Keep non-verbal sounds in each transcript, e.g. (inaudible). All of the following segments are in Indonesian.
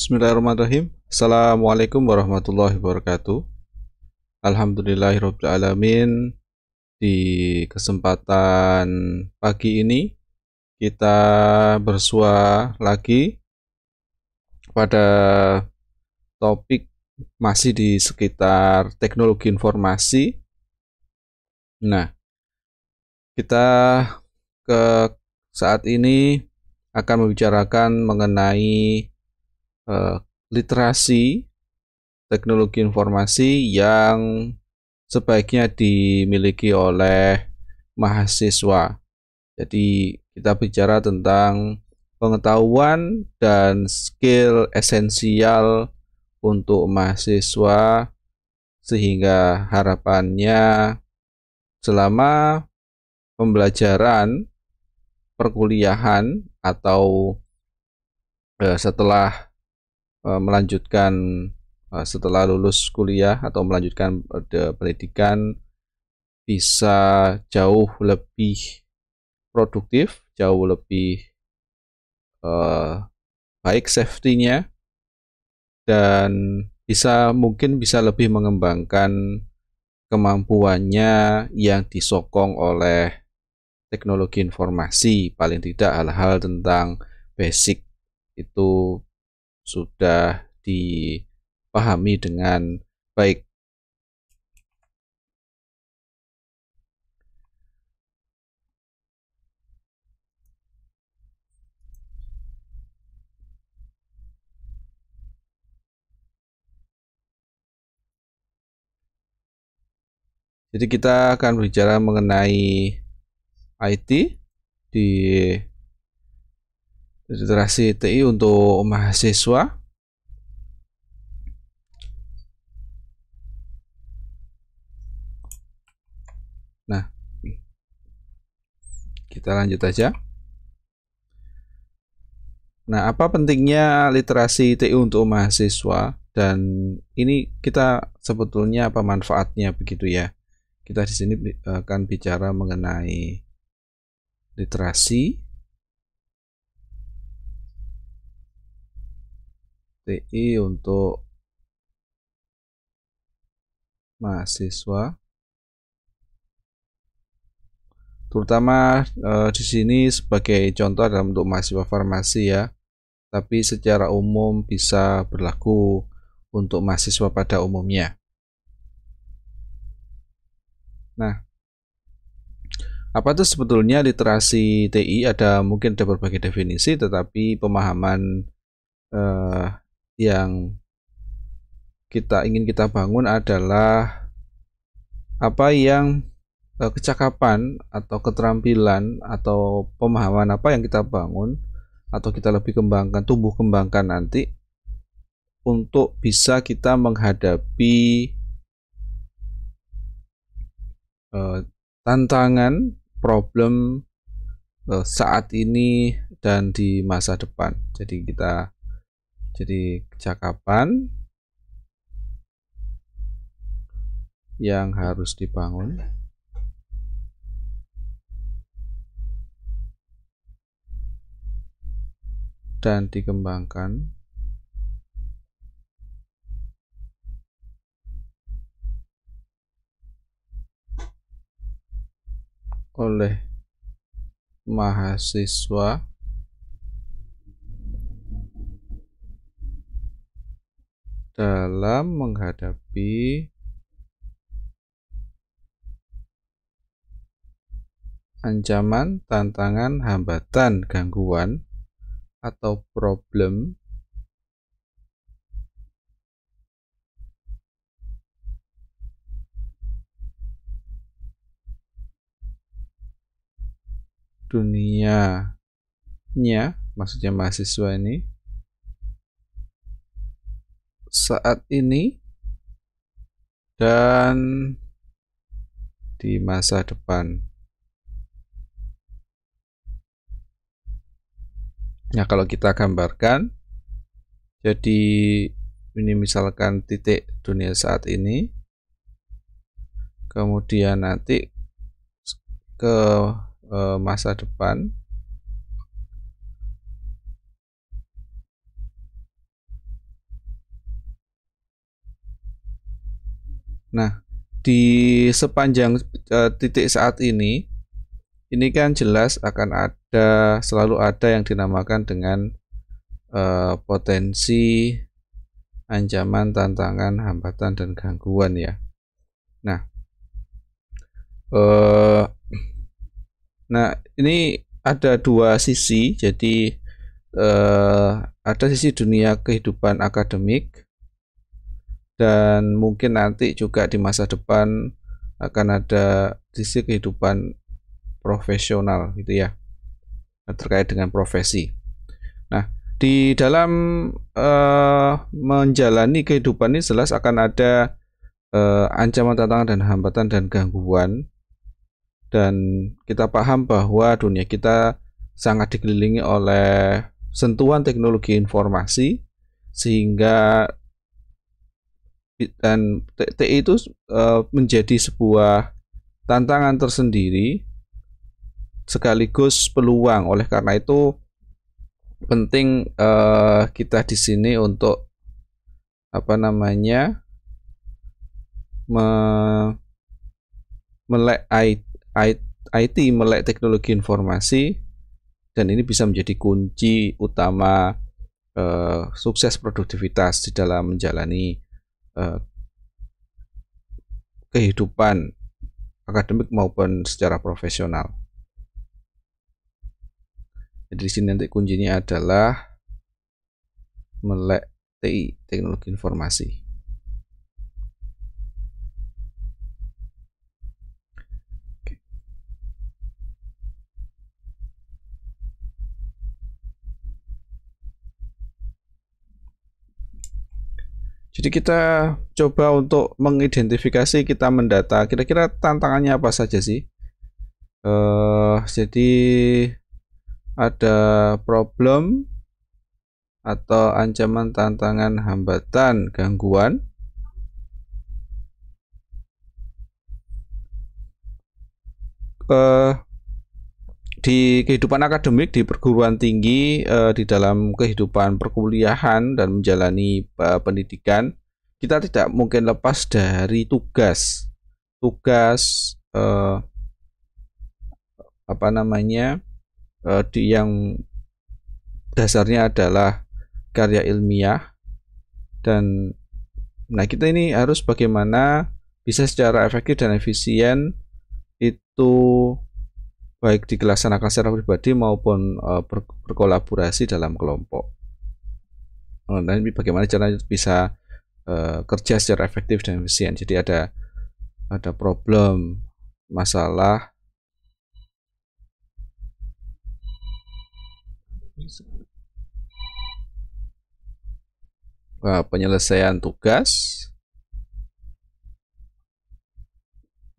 Bismillahirrahmanirrahim. Assalamualaikum warahmatullahi wabarakatuh. Alhamdulillahirrahmanirrahim. Di kesempatan pagi ini, kita bersua lagi pada topik masih di sekitar teknologi informasi. Nah, kita ke saat ini akan membicarakan mengenai Eh, literasi teknologi informasi yang sebaiknya dimiliki oleh mahasiswa. Jadi kita bicara tentang pengetahuan dan skill esensial untuk mahasiswa sehingga harapannya selama pembelajaran perkuliahan atau eh, setelah Eh, melanjutkan eh, setelah lulus kuliah atau melanjutkan eh, pendidikan bisa jauh lebih produktif, jauh lebih baik safety-nya dan bisa mungkin bisa lebih mengembangkan kemampuannya yang disokong oleh teknologi informasi, paling tidak hal-hal tentang basic itu sudah dipahami dengan baik. Jadi kita akan bicara mengenai IT di literasi TI untuk mahasiswa nah kita lanjut aja Nah, apa pentingnya literasi TI untuk mahasiswa dan ini kita sebetulnya apa manfaatnya begitu ya. Kita di sini eh, akan bicara mengenai literasi TI untuk mahasiswa terutama e, di sini sebagai contoh dalam untuk mahasiswa farmasi ya tapi secara umum bisa berlaku untuk mahasiswa pada umumnya nah apa itu sebetulnya literasi TI ada mungkin ada berbagai definisi tetapi pemahaman eh, yang kita ingin kita bangun adalah apa yang e, kecakapan atau keterampilan atau pemahaman apa yang kita bangun atau kita lebih kembangkan tumbuh kembangkan nanti untuk bisa kita menghadapi eh, tantangan problem eh, saat ini dan di masa depan jadi kita jadi kecakapan yang harus dibangun dan dikembangkan oleh mahasiswa dalam menghadapi ancaman, tantangan, hambatan, gangguan, atau problem dunianya, maksudnya mahasiswa ini, saat ini dan di masa depan. Nah, kalau kita gambarkan, jadi ini misalkan titik dunia saat ini, kemudian nanti ke eh, masa depan, Nah, di sepanjang uh, titik saat ini ini kan jelas akan ada selalu ada yang dinamakan dengan uh, potensi ancaman, tantangan, hambatan dan gangguan ya. Nah, uh, nah ini ada dua sisi. Jadi uh, ada sisi dunia kehidupan akademik dan mungkin nanti juga di masa depan akan ada sisi kehidupan profesional gitu ya terkait dengan profesi. Nah, di dalam uh, menjalani kehidupan ini jelas akan ada uh, ancaman tantangan dan hambatan dan gangguan dan kita paham bahwa dunia kita sangat dikelilingi oleh sentuhan teknologi informasi sehingga dan TI itu eh, menjadi sebuah tantangan tersendiri sekaligus peluang oleh karena itu penting uh, kita di sini untuk apa namanya me melek IT, IT, IT melek teknologi informasi dan ini bisa menjadi kunci utama uh, sukses produktivitas di dalam menjalani Eh, kehidupan akademik maupun secara profesional. Jadi di sini nanti kuncinya adalah melek TI, teknologi informasi. Jadi kita coba untuk mengidentifikasi kita mendata. Kira-kira tantangannya apa saja sih? Uh, jadi ada problem atau ancaman tantangan hambatan gangguan uh, di kehidupan akademik di perguruan tinggi uh, di dalam kehidupan perkuliahan dan menjalani uh, pendidikan kita tidak mungkin lepas dari tugas tugas uh, apa namanya uh, di yang dasarnya adalah karya ilmiah dan nah kita ini harus bagaimana bisa secara efektif dan efisien itu baik dilaksanakan secara pribadi maupun uh, ber berkolaborasi dalam kelompok. Nah, dan bagaimana caranya bisa uh, kerja secara efektif dan efisien. Jadi ada ada problem, masalah. penyelesaian tugas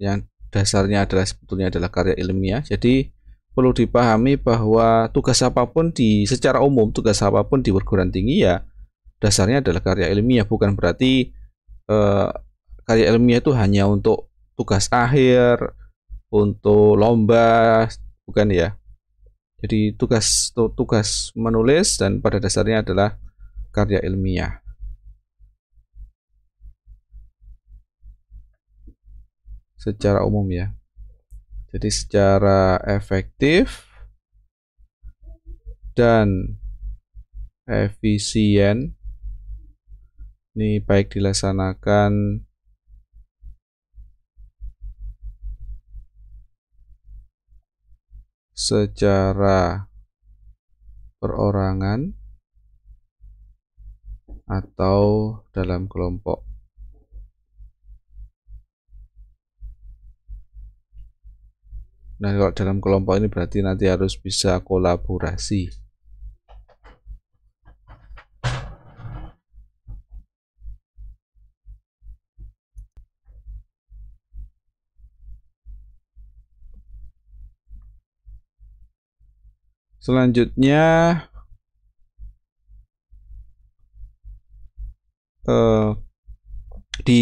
yang dasarnya adalah sebetulnya adalah karya ilmiah. Jadi perlu dipahami bahwa tugas apapun di secara umum tugas apapun di perguruan tinggi ya dasarnya adalah karya ilmiah bukan berarti eh, karya ilmiah itu hanya untuk tugas akhir, untuk lomba, bukan ya. Jadi tugas tugas menulis dan pada dasarnya adalah karya ilmiah. secara umum ya. Jadi secara efektif dan efisien ini baik dilaksanakan secara perorangan atau dalam kelompok. Nah, kalau dalam kelompok ini berarti nanti harus bisa kolaborasi. Selanjutnya eh, di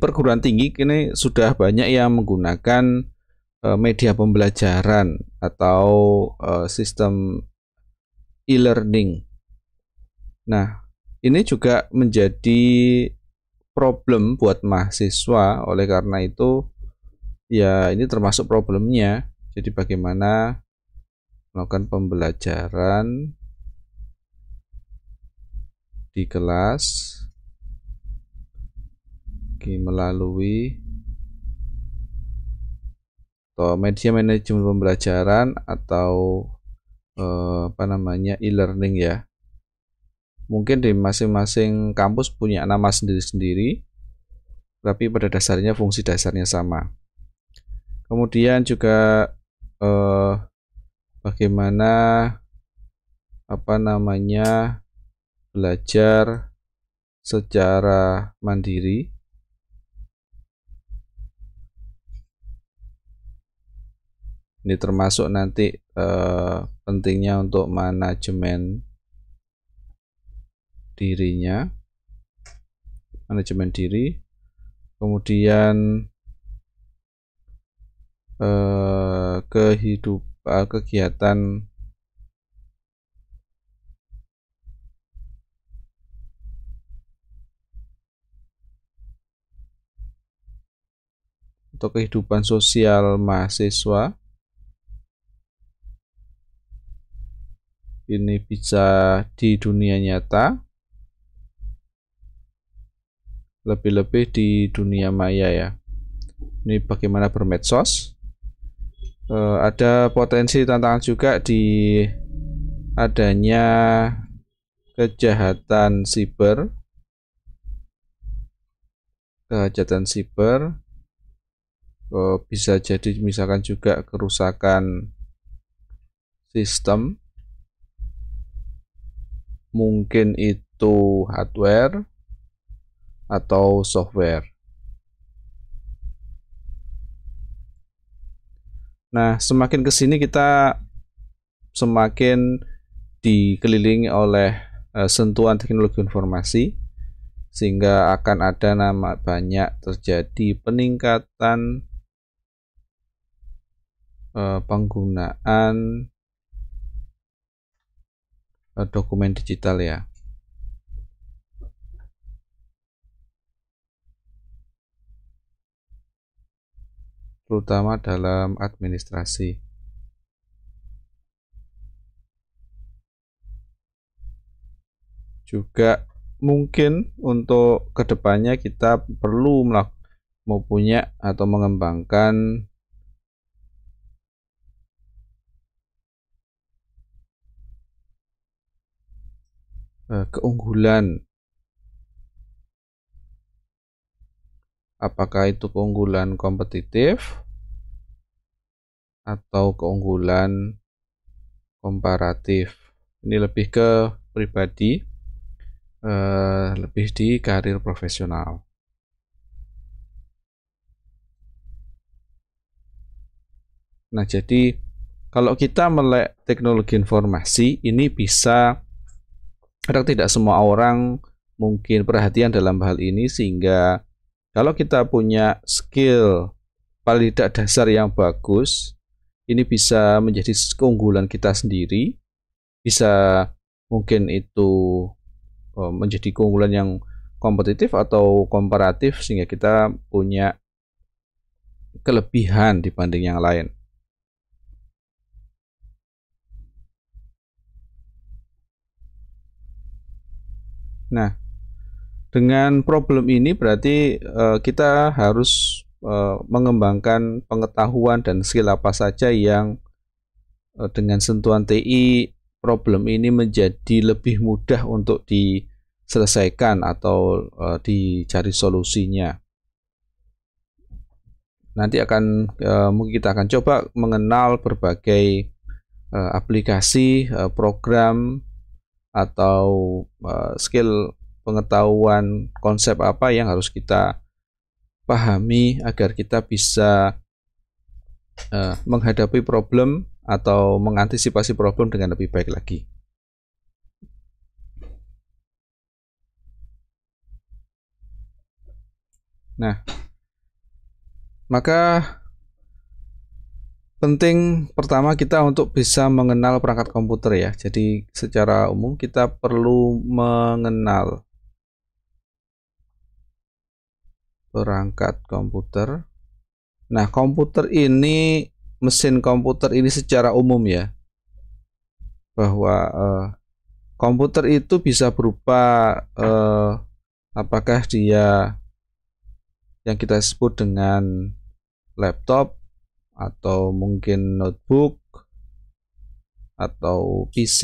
perguruan tinggi ini sudah banyak yang menggunakan Eh, media pembelajaran atau eh, sistem e-learning. Nah, ini juga menjadi problem buat mahasiswa oleh karena itu ya ini termasuk problemnya. Jadi bagaimana melakukan pembelajaran di kelas melalui atau media manajemen pembelajaran atau eh, apa namanya e-learning ya mungkin di masing-masing kampus punya nama sendiri-sendiri tapi pada dasarnya fungsi dasarnya sama kemudian juga eh, bagaimana apa namanya belajar secara mandiri ini termasuk nanti eh, pentingnya untuk manajemen dirinya manajemen diri kemudian eh, kehidupan eh, kegiatan atau kehidupan sosial mahasiswa ini bisa di dunia nyata lebih-lebih di dunia maya ya ini bagaimana bermedsos e, ada potensi tantangan juga di adanya kejahatan siber kejahatan siber e, bisa jadi misalkan juga kerusakan sistem mungkin itu hardware atau software. Nah, semakin ke sini kita semakin dikelilingi oleh e, sentuhan teknologi informasi sehingga akan ada nama banyak terjadi peningkatan e, penggunaan Eh, dokumen digital ya. terutama dalam administrasi. Juga mungkin untuk kedepannya kita perlu mau melakukan punya atau mengembangkan Eh, keunggulan. Apakah itu keunggulan kompetitif atau keunggulan komparatif? Ini lebih ke pribadi, eh, lebih di karir profesional. Nah, jadi kalau kita melek teknologi informasi ini bisa kadang tidak semua orang mungkin perhatian dalam hal ini sehingga kalau kita punya skill paling tidak dasar yang bagus ini bisa menjadi keunggulan kita sendiri bisa mungkin itu e, menjadi keunggulan yang kompetitif atau komparatif sehingga kita punya kelebihan dibanding yang lain Nah, dengan problem ini berarti uh, kita harus uh, mengembangkan pengetahuan dan skill apa saja yang uh, dengan sentuhan TI problem ini menjadi lebih mudah untuk diselesaikan atau uh, dicari solusinya. Nanti akan mungkin kita akan coba mengenal berbagai aplikasi, program atau uh, skill pengetahuan konsep apa yang harus kita pahami agar kita bisa uh, menghadapi problem atau mengantisipasi problem dengan lebih baik lagi. Nah, maka penting pertama kita untuk bisa mengenal perangkat komputer ya. Jadi secara umum kita perlu mengenal perangkat komputer. Nah, komputer ini mesin komputer ini secara umum ya. Bahwa eh, komputer itu bisa berupa eh, apakah dia yang kita sebut dengan laptop atau mungkin notebook atau PC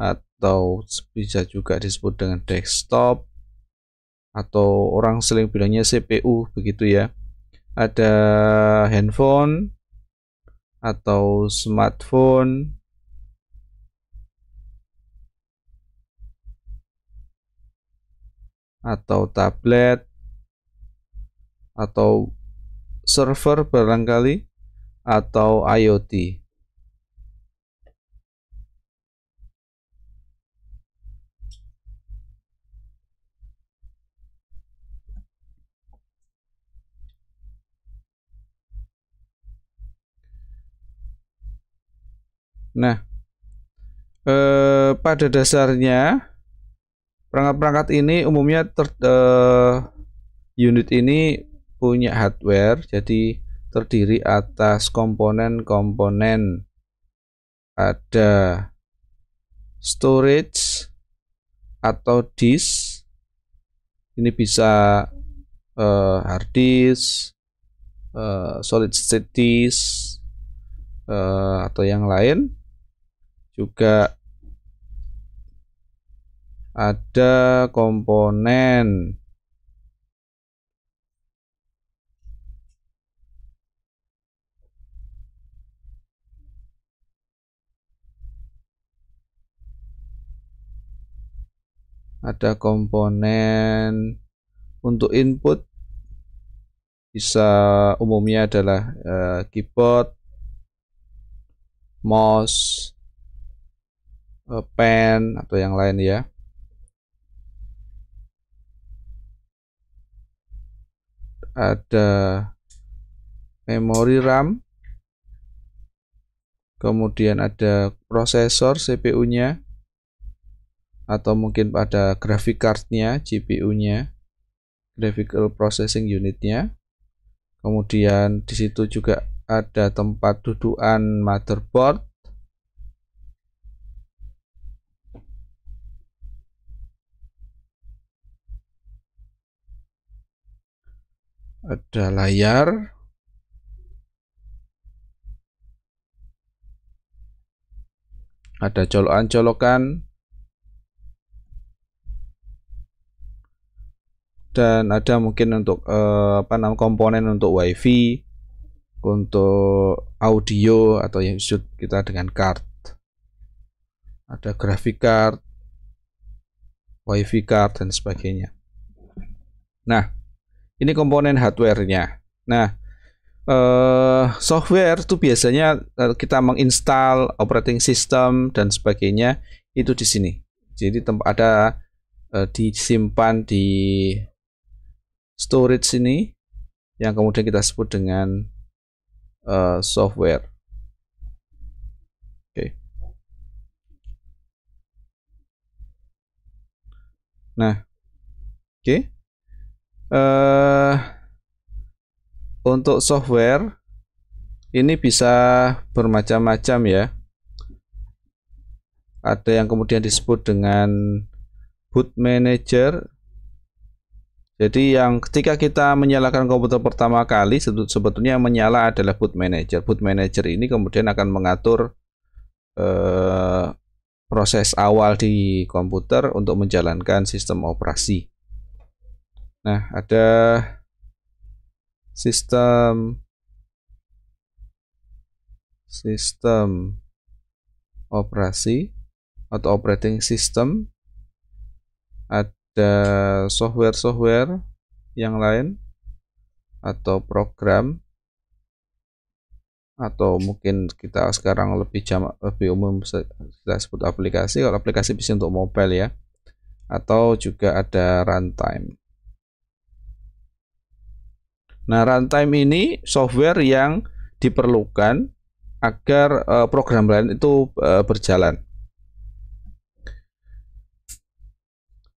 atau bisa juga disebut dengan desktop atau orang seling bilangnya CPU begitu ya ada handphone atau smartphone atau tablet atau server barangkali atau IoT. Nah, eh, pada dasarnya perangkat-perangkat ini umumnya ter, eh, unit ini punya hardware jadi terdiri atas komponen-komponen ada storage atau disk ini bisa uh, hard disk uh, solid state disk uh, atau yang lain juga ada komponen ada komponen untuk input bisa umumnya adalah e, keyboard, mouse, e, pen atau yang lain ya. Ada memori RAM, kemudian ada prosesor CPU-nya, atau mungkin pada graphic cardnya, GPU-nya, graphical processing unit-nya, Kemudian di situ juga ada tempat dudukan motherboard. Ada layar, ada colokan-colokan dan ada mungkin untuk uh, apa namanya komponen untuk wifi untuk audio atau yang shoot kita dengan card ada graphic card wifi card dan sebagainya nah ini komponen hardwarenya nah eh, software itu biasanya eh, kita menginstal operating system dan sebagainya itu di sini jadi tempat ada eh, disimpan di storage ini yang kemudian kita sebut dengan uh, software. Oke. Okay. Nah, oke. Okay. Uh, eh, untuk software ini bisa bermacam-macam ya. Ada yang kemudian disebut dengan boot manager jadi yang ketika kita menyalakan komputer pertama kali sebetulnya yang menyala adalah boot manager. Boot manager ini kemudian akan mengatur eh, proses awal di komputer untuk menjalankan sistem operasi. Nah, ada sistem sistem operasi atau operating system ada ada software-software yang lain atau program atau mungkin kita sekarang lebih jam lebih umum kita sebut aplikasi kalau aplikasi bisa untuk mobile ya atau juga ada runtime nah runtime ini software yang diperlukan agar eh, program lain itu eh, berjalan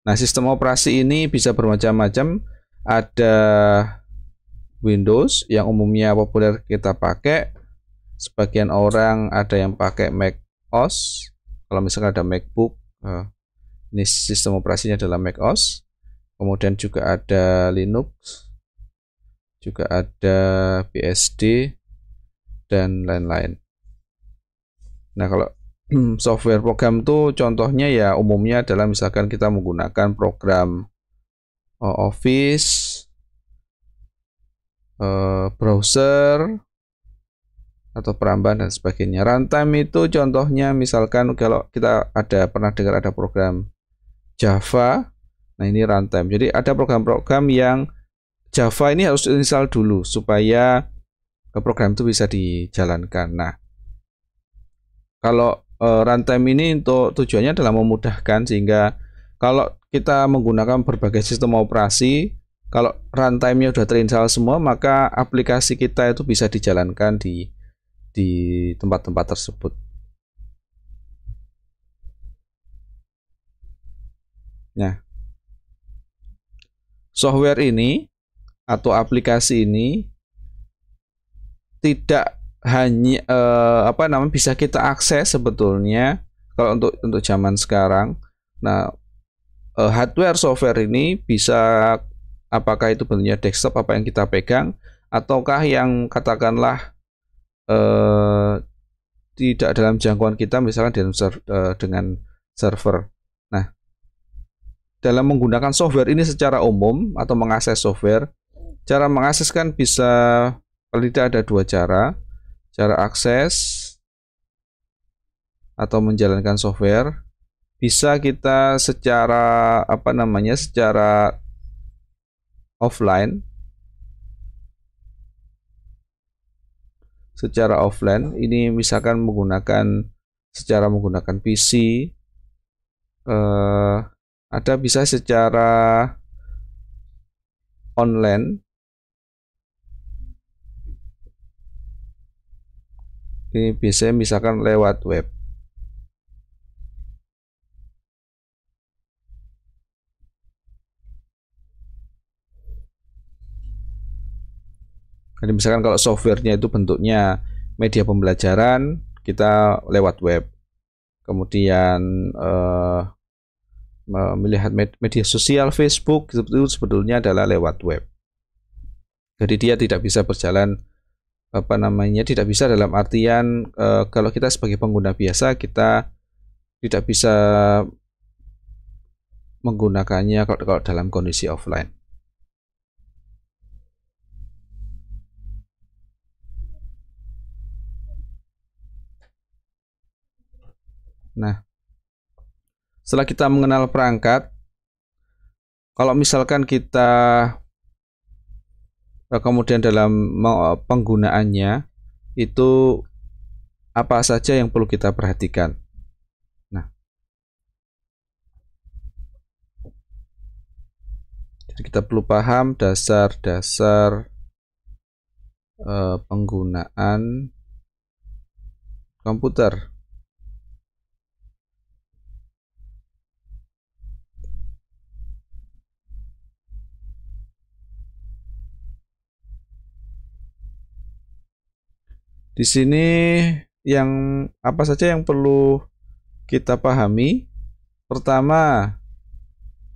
Nah, sistem operasi ini bisa bermacam-macam. Ada Windows yang umumnya populer kita pakai. Sebagian orang ada yang pakai Mac OS. Kalau misalnya ada MacBook, eh, ini sistem operasinya adalah Mac OS. Kemudian juga ada Linux, juga ada BSD, dan lain-lain. Nah, kalau Hmm, software program itu contohnya ya umumnya adalah misalkan kita menggunakan program eh, Office, eh, browser, atau peramban dan sebagainya. Runtime itu contohnya misalkan kalau kita ada pernah dengar ada program Java, nah ini runtime. Jadi ada program-program yang Java ini harus install dulu supaya program itu bisa dijalankan. Nah, kalau uh, runtime ini untuk tujuannya adalah memudahkan sehingga kalau kita menggunakan berbagai sistem operasi kalau runtime-nya sudah terinstall semua maka aplikasi kita itu bisa dijalankan di di tempat-tempat tersebut nah software ini atau aplikasi ini tidak hanya uh, eh, apa namanya bisa kita akses sebetulnya kalau untuk untuk zaman sekarang. Nah, uh, hardware software ini bisa apakah itu bentuknya desktop apa yang kita pegang ataukah yang katakanlah uh, tidak dalam jangkauan kita misalkan dengan server, dengan server. Nah, dalam menggunakan software ini secara umum atau mengakses software, cara mengakseskan bisa paling tidak ada dua cara cara akses atau menjalankan software bisa kita secara apa namanya secara offline secara offline ini misalkan menggunakan secara menggunakan PC eh, ada bisa secara online ini biasanya misalkan lewat web Jadi misalkan kalau softwarenya itu bentuknya media pembelajaran kita lewat web kemudian eh, melihat media sosial Facebook itu sebetulnya adalah lewat web jadi dia tidak bisa berjalan apa namanya tidak bisa dalam artian e, kalau kita sebagai pengguna biasa kita tidak bisa menggunakannya kalau, kalau dalam kondisi offline. Nah, setelah kita mengenal perangkat, kalau misalkan kita Eh, kemudian dalam eh, penggunaannya itu apa saja yang perlu kita perhatikan. Nah, jadi kita perlu paham dasar-dasar eh, penggunaan komputer. Di sini yang apa saja yang perlu kita pahami? Pertama,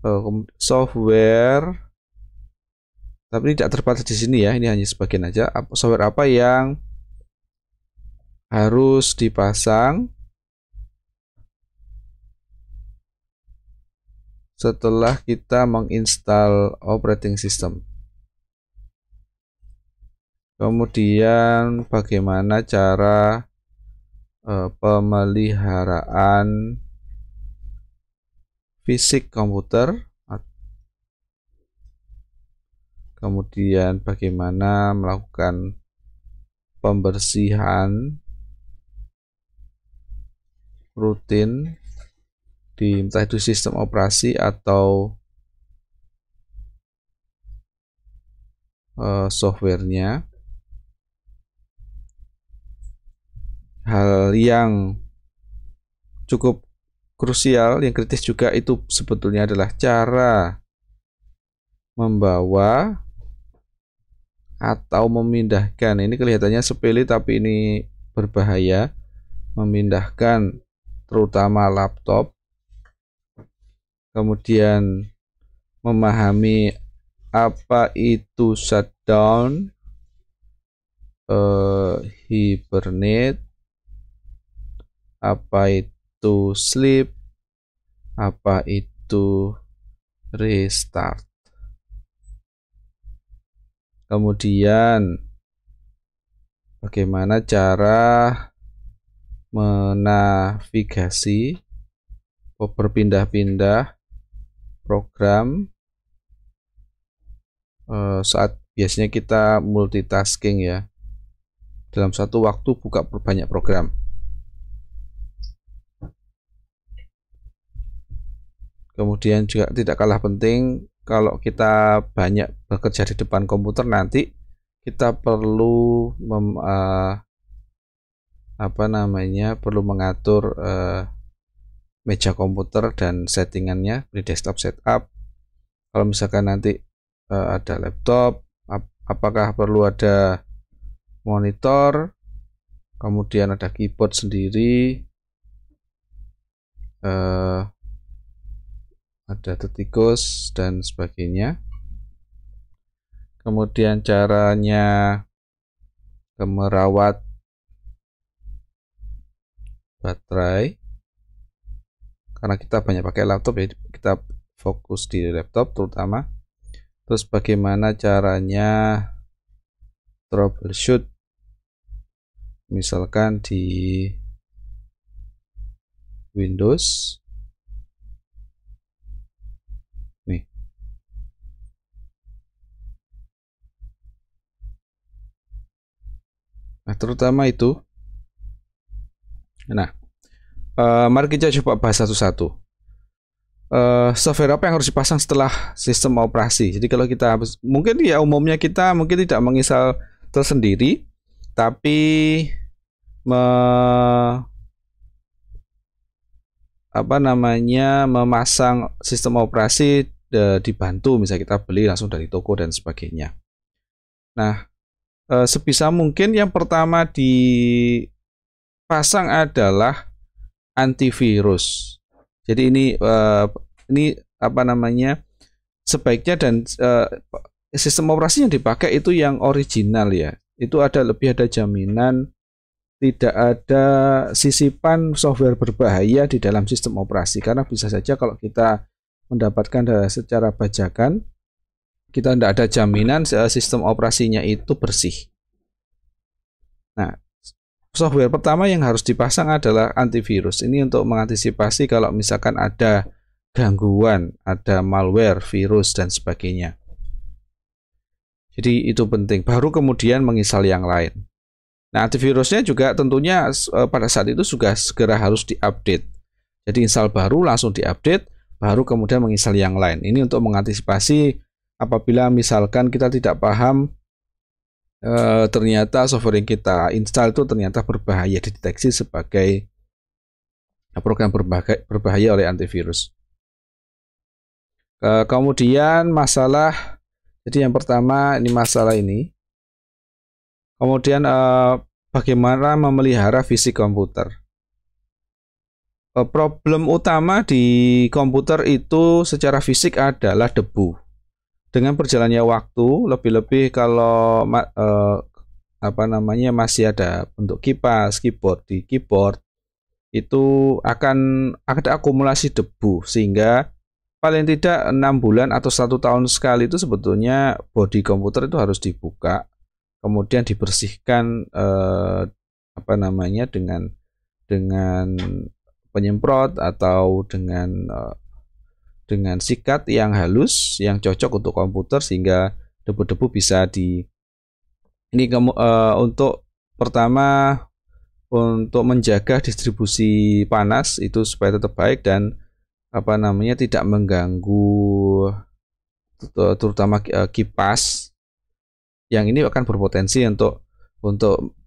eh, software tapi tidak terbatas di sini ya, ini hanya sebagian aja. Software apa yang harus dipasang setelah kita menginstal operating system. Kemudian bagaimana cara uh, pemeliharaan fisik komputer? Kemudian bagaimana melakukan pembersihan rutin di entah itu sistem operasi atau uh, softwarenya. hal yang cukup krusial yang kritis juga itu sebetulnya adalah cara membawa atau memindahkan ini kelihatannya sepele tapi ini berbahaya memindahkan terutama laptop kemudian memahami apa itu shutdown uh, hibernate apa itu sleep, apa itu restart. Kemudian bagaimana cara menavigasi berpindah-pindah program eh, saat biasanya kita multitasking ya dalam satu waktu buka banyak program Kemudian juga tidak kalah penting kalau kita banyak bekerja di depan komputer nanti kita perlu mem, uh, apa namanya perlu mengatur uh, meja komputer dan settingannya di desktop setup. Kalau misalkan nanti uh, ada laptop, ap apakah perlu ada monitor, kemudian ada keyboard sendiri. Uh, ada tetikus dan sebagainya kemudian caranya merawat baterai karena kita banyak pakai laptop ya kita fokus di laptop terutama terus bagaimana caranya troubleshoot misalkan di Windows Nah, terutama itu. Nah, uh, mari kita coba bahas satu-satu. Uh, software apa yang harus dipasang setelah sistem operasi. Jadi kalau kita mungkin ya umumnya kita mungkin tidak menginstal tersendiri, tapi me, apa namanya memasang sistem operasi de, eh, dibantu misalnya kita beli langsung dari toko dan sebagainya. Nah, e, sebisa mungkin yang pertama dipasang adalah antivirus. Jadi ini e, ini apa namanya sebaiknya dan e, sistem operasi yang dipakai itu yang original ya. Itu ada lebih ada jaminan tidak ada sisipan software berbahaya di dalam sistem operasi karena bisa saja kalau kita mendapatkan secara bajakan kita tidak ada jaminan eh, sistem operasinya itu bersih. Nah, software pertama yang harus dipasang adalah antivirus. Ini untuk mengantisipasi kalau misalkan ada gangguan, ada malware, virus, dan sebagainya. Jadi itu penting. Baru kemudian mengisal yang lain. Nah, antivirusnya juga tentunya eh, pada saat itu juga segera harus diupdate. Jadi install baru langsung diupdate, baru kemudian menginstal yang lain. Ini untuk mengantisipasi apabila misalkan kita tidak paham e, ternyata software yang kita install itu ternyata berbahaya dideteksi sebagai program berbahaya, berbahaya oleh antivirus. E, kemudian masalah jadi yang pertama ini masalah ini. Kemudian e, bagaimana memelihara fisik komputer problem utama di komputer itu secara fisik adalah debu dengan berjalannya waktu lebih-lebih kalau uh, apa namanya masih ada untuk kipas keyboard di keyboard itu akan ada akumulasi debu sehingga paling tidak enam bulan atau satu tahun sekali itu sebetulnya body komputer itu harus dibuka kemudian dibersihkan eh, apa namanya dengan dengan penyemprot atau dengan eh, dengan sikat yang halus yang cocok untuk komputer sehingga debu-debu bisa di ini kamu uh, eh, untuk pertama untuk menjaga distribusi panas itu supaya tetap baik dan apa namanya tidak mengganggu terutama eh, kipas yang ini akan berpotensi untuk untuk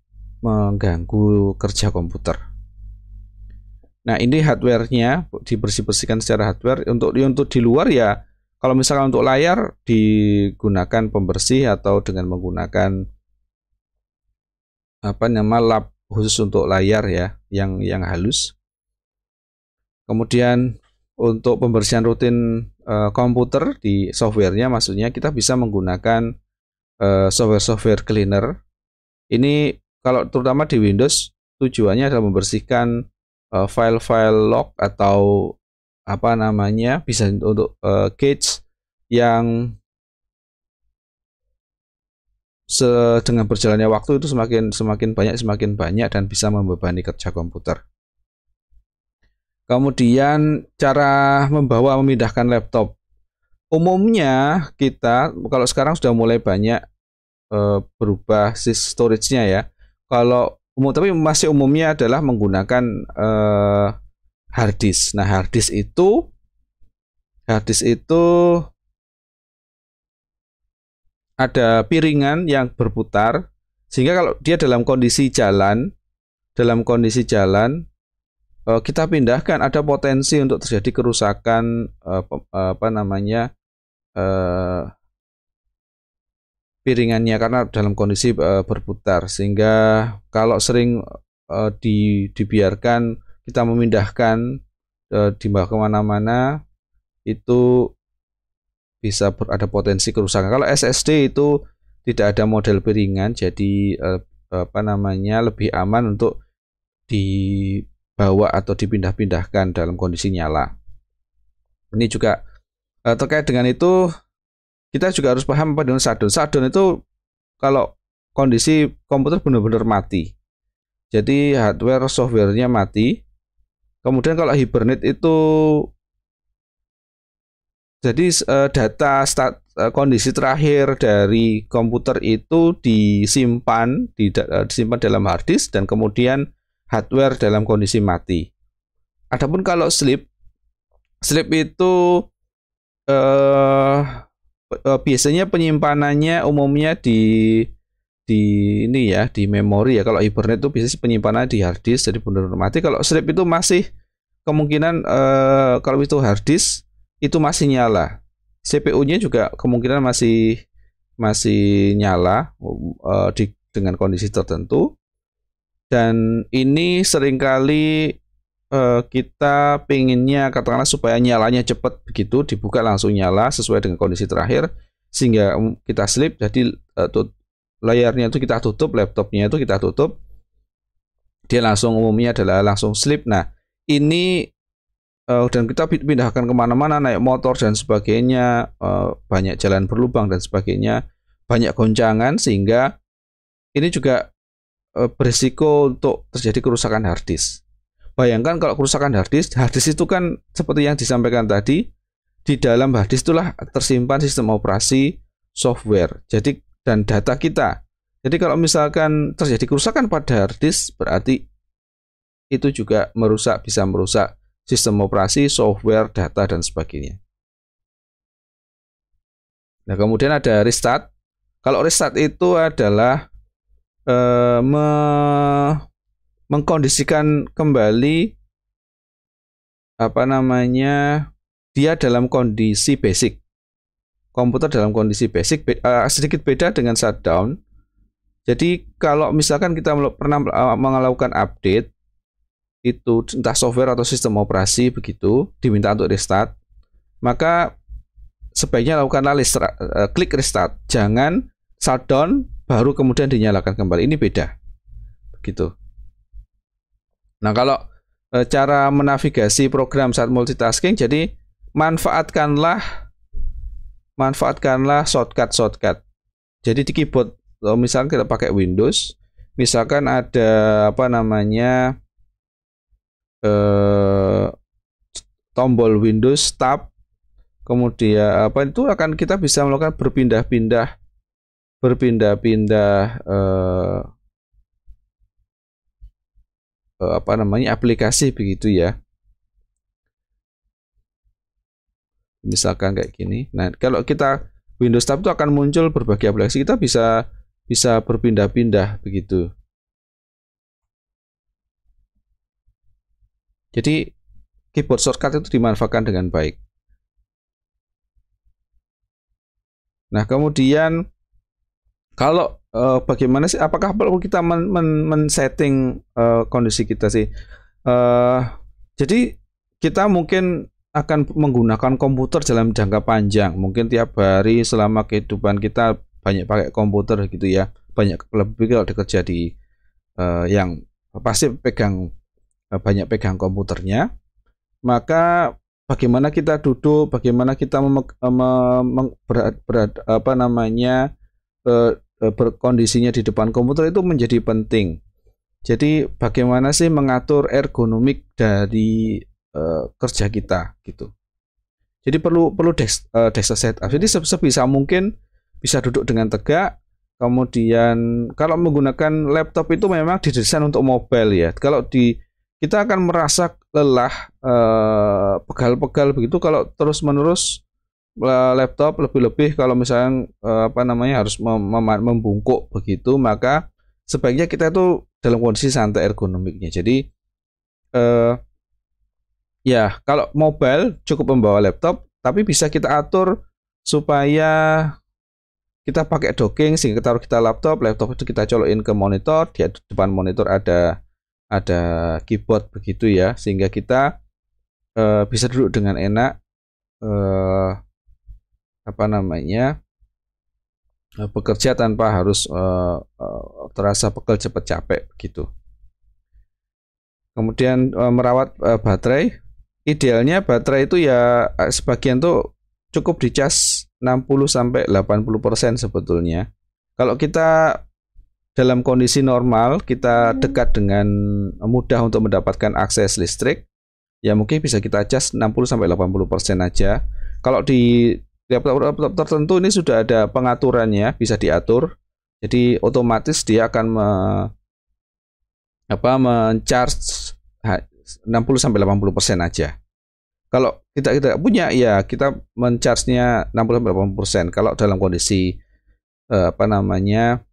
mengganggu kerja komputer. Nah, ini hardwarenya dibersih-bersihkan secara hardware. Untuk untuk di luar ya kalau misalkan untuk layar digunakan pembersih atau dengan menggunakan apa nama lap khusus untuk layar ya yang yang halus. Kemudian untuk pembersihan rutin e, komputer di softwarenya maksudnya kita bisa menggunakan eh, software-software cleaner. Ini kalau terutama di Windows tujuannya adalah membersihkan Eh, file-file uh, log atau apa namanya bisa untuk uh, cage yang dengan berjalannya waktu itu semakin semakin banyak semakin banyak dan bisa membebani kerja komputer. Kemudian cara membawa memindahkan laptop. Umumnya kita kalau sekarang sudah mulai banyak e, berubah storage-nya ya. Kalau umum tapi masih umumnya adalah menggunakan uh, hard disk. Nah, hard disk itu hard disk itu ada piringan yang berputar sehingga kalau dia dalam kondisi jalan dalam kondisi jalan uh, kita pindahkan ada potensi untuk terjadi kerusakan uh, apa namanya eh, piringannya karena dalam kondisi uh, berputar sehingga kalau sering uh, di, dibiarkan kita memindahkan uh, kemana-mana itu bisa ber, ada potensi kerusakan. Kalau SSD itu tidak ada model piringan jadi uh, apa namanya lebih aman untuk dibawa atau dipindah-pindahkan dalam kondisi nyala. Ini juga uh, terkait dengan itu kita juga harus paham apa dengan shutdown. Shutdown itu kalau kondisi komputer benar-benar mati. Jadi hardware softwarenya mati. Kemudian kalau hibernate itu jadi eh, data stat, eh, kondisi terakhir dari komputer itu disimpan eh, disimpan dalam hard disk dan kemudian hardware dalam kondisi mati. Adapun kalau sleep sleep itu eh Eh, biasanya penyimpanannya umumnya di di ini ya di memori ya kalau Hibernate itu biasanya penyimpanan di hard disk jadi benar-benar mati kalau strip itu masih kemungkinan uh, kalau itu hard disk itu masih nyala CPU-nya juga kemungkinan masih masih nyala uh, di dengan kondisi tertentu dan ini seringkali Eh, kita pengennya katakanlah supaya nyalanya cepat begitu dibuka langsung nyala sesuai dengan kondisi terakhir sehingga um, kita sleep jadi uh, layarnya itu kita tutup laptopnya itu kita tutup dia langsung umumnya adalah langsung sleep. nah ini uh, dan kita pindahkan kemana-mana naik motor dan sebagainya uh, banyak jalan berlubang dan sebagainya banyak goncangan sehingga ini juga uh, berisiko untuk terjadi kerusakan hard Bayangkan kalau kerusakan harddisk, harddisk itu kan seperti yang disampaikan tadi, di dalam harddisk itulah tersimpan sistem operasi software. Jadi dan data kita. Jadi kalau misalkan terjadi kerusakan pada harddisk berarti itu juga merusak bisa merusak sistem operasi, software, data dan sebagainya. Nah, kemudian ada restart. Kalau restart itu adalah eh, me mengkondisikan kembali apa namanya dia dalam kondisi basic komputer dalam kondisi basic be, uh, sedikit beda dengan shutdown jadi kalau misalkan kita pernah eh, melakukan update itu entah software atau sistem operasi begitu diminta untuk restart maka sebaiknya lakukanlah uh, klik restart jangan shutdown baru kemudian dinyalakan kembali ini beda begitu Nah, kalau e, cara menavigasi program saat multitasking, jadi manfaatkanlah manfaatkanlah shortcut-shortcut. Jadi di keyboard, kalau misalnya kita pakai Windows, misalkan ada apa namanya e, tombol Windows Tab, kemudian apa itu akan kita bisa melakukan berpindah-pindah berpindah-pindah eh, Eh, apa namanya aplikasi begitu ya. Misalkan kayak gini. Nah, kalau kita Windows Tab itu akan muncul berbagai aplikasi. Kita bisa bisa berpindah-pindah begitu. Jadi keyboard shortcut itu dimanfaatkan dengan baik. Nah, kemudian kalau uh, bagaimana sih apakah perlu kita men, men, men setting uh, eh, kondisi kita sih uh, jadi kita mungkin akan menggunakan komputer dalam jangka panjang mungkin tiap hari selama kehidupan kita banyak pakai komputer gitu ya banyak lebih kalau dikerja di uh, yang pasti pegang uh, banyak pegang komputernya maka bagaimana kita duduk bagaimana kita mem, mem, mem, berat, berat apa namanya E, kondisinya di depan komputer itu menjadi penting. Jadi bagaimana sih mengatur ergonomik dari uh, kerja kita gitu. Jadi perlu perlu desk, uh, e, desk setup. Jadi sebisa mungkin bisa duduk dengan tegak. Kemudian kalau menggunakan laptop itu memang didesain untuk mobile ya. Kalau di kita akan merasa lelah pegal-pegal begitu kalau terus-menerus Eh, laptop lebih-lebih kalau misalnya eh, apa namanya harus mem membungkuk begitu maka sebaiknya kita itu dalam kondisi santai ergonomiknya jadi eh, ya kalau mobile cukup membawa laptop tapi bisa kita atur supaya kita pakai docking sehingga kita taruh kita laptop laptop itu kita colokin ke monitor di depan monitor ada ada keyboard begitu ya sehingga kita eh, bisa duduk dengan enak eh, apa namanya eh, bekerja tanpa harus uh, uh, terasa pegel cepat capek begitu. Kemudian uh, merawat uh, baterai, idealnya baterai itu ya sebagian tuh cukup dicas 60 sampai 80% sebetulnya. Kalau kita dalam kondisi normal, kita hmm. dekat dengan mudah untuk mendapatkan akses listrik, ya mungkin bisa kita cas 60 sampai 80% aja. Kalau di di laptop-laptop tertentu ini sudah ada pengaturannya bisa diatur jadi otomatis dia akan me, apa mencharge 60 sampai 80 persen aja kalau kita tidak punya ya kita mencharge-nya 60 sampai 80 persen kalau dalam kondisi eh, apa namanya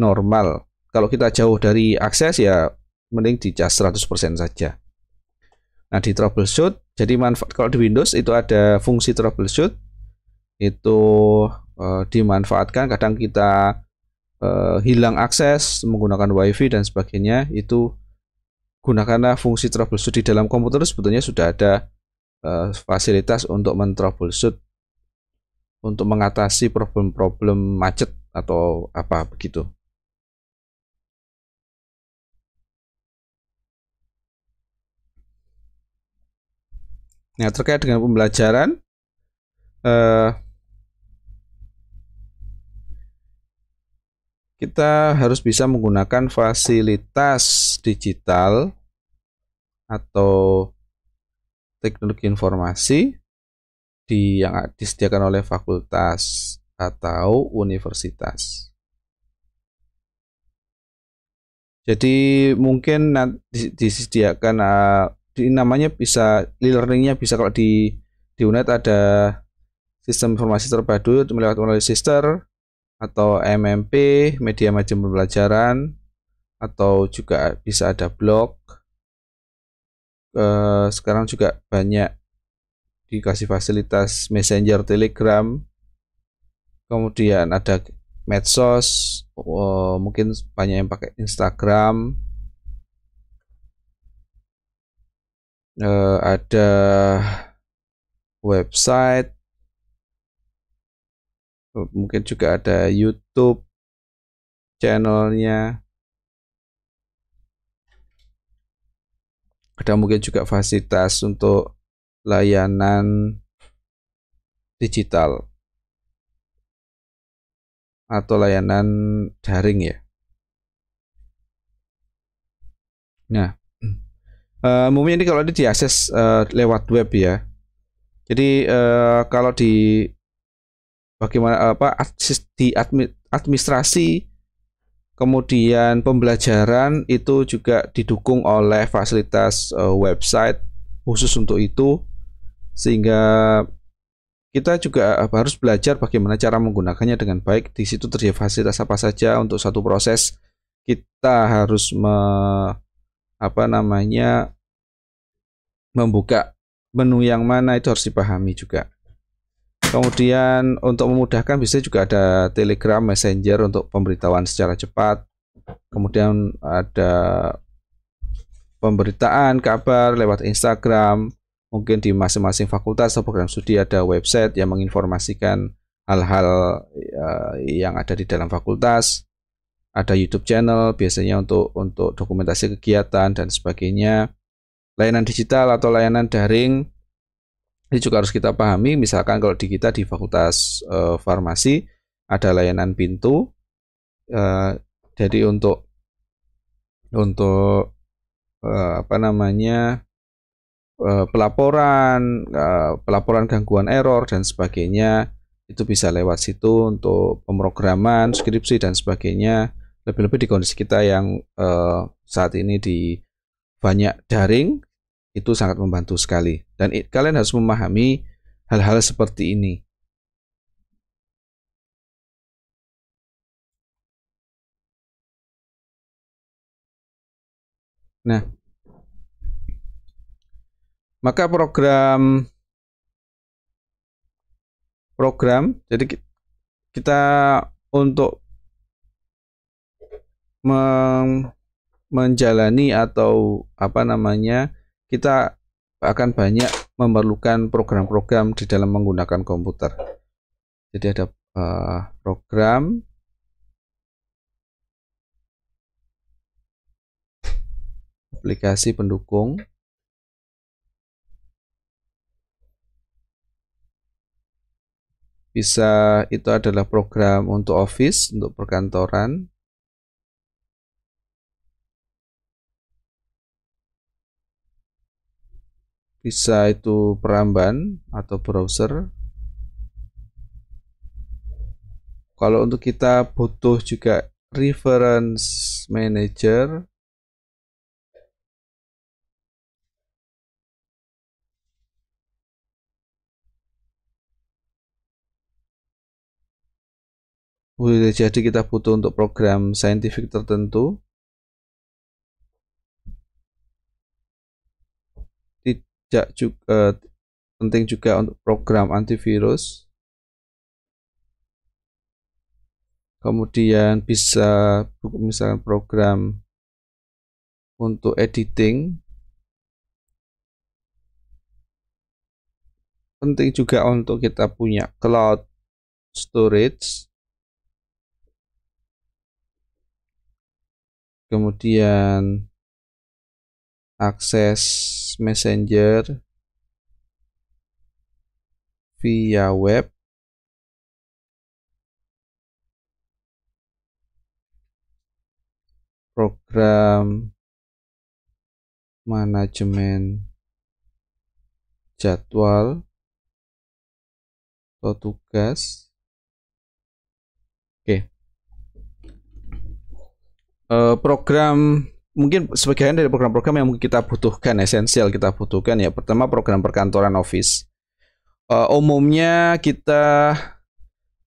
normal kalau kita jauh dari akses ya mending di charge 100 persen saja Nah, di troubleshoot, jadi manfaat kalau di Windows itu ada fungsi troubleshoot itu e, dimanfaatkan kadang kita e, hilang akses menggunakan WiFi dan sebagainya itu gunakanlah fungsi troubleshoot di dalam komputer sebetulnya sudah ada e, fasilitas untuk mentroubleshoot untuk mengatasi problem-problem macet atau apa begitu. Nah, terkait dengan pembelajaran eh, kita harus bisa menggunakan fasilitas digital atau teknologi informasi di yang disediakan oleh fakultas atau universitas. Jadi mungkin disediakan eh, di namanya bisa e-learningnya bisa kalau di di UNED ada sistem informasi terpadu melihat melalui sister atau MMP media macam pembelajaran atau juga bisa ada blog eh, sekarang juga banyak dikasih fasilitas messenger telegram kemudian ada medsos eh, mungkin banyak yang pakai Instagram uh, ada website oh, mungkin juga ada YouTube channelnya ada mungkin juga fasilitas untuk layanan digital atau layanan daring ya. Nah, Uh, umumnya ini kalau ini diakses uh, lewat web ya. Jadi uh, kalau di bagaimana apa di admi, administrasi kemudian pembelajaran itu juga didukung oleh fasilitas uh, website khusus untuk itu sehingga kita juga harus belajar bagaimana cara menggunakannya dengan baik. Di situ terdapat fasilitas apa saja untuk satu proses kita harus me apa namanya membuka menu yang mana itu harus dipahami juga. Kemudian untuk memudahkan bisa juga ada Telegram Messenger untuk pemberitahuan secara cepat. Kemudian ada pemberitaan kabar lewat Instagram. Mungkin di masing-masing fakultas atau program studi ada website yang menginformasikan hal-hal eh, yang ada di dalam fakultas ada YouTube channel biasanya untuk untuk dokumentasi kegiatan dan sebagainya. Layanan digital atau layanan daring ini juga harus kita pahami. Misalkan kalau di kita di Fakultas e, Farmasi ada layanan pintu. E, jadi untuk untuk e, apa namanya e, pelaporan e, pelaporan gangguan error dan sebagainya itu bisa lewat situ untuk pemrograman, skripsi dan sebagainya lebih-lebih di kondisi kita yang uh, saat ini di banyak daring itu sangat membantu sekali dan it, kalian harus memahami hal-hal seperti ini Nah, maka program program jadi kita untuk menjalani atau apa namanya kita akan banyak memerlukan program-program di dalam menggunakan komputer. Jadi ada uh, program aplikasi pendukung bisa itu adalah program untuk office untuk perkantoran bisa itu peramban atau browser kalau untuk kita butuh juga reference manager boleh jadi kita butuh untuk program scientific tertentu tidak juga eh, penting juga untuk program antivirus. Kemudian bisa misalkan program untuk editing. Penting juga untuk kita punya cloud storage. Kemudian akses messenger via web program manajemen jadwal atau tugas oke okay. Eh, program mungkin sebagian dari program-program yang mungkin kita butuhkan esensial kita butuhkan ya pertama program perkantoran office uh, umumnya kita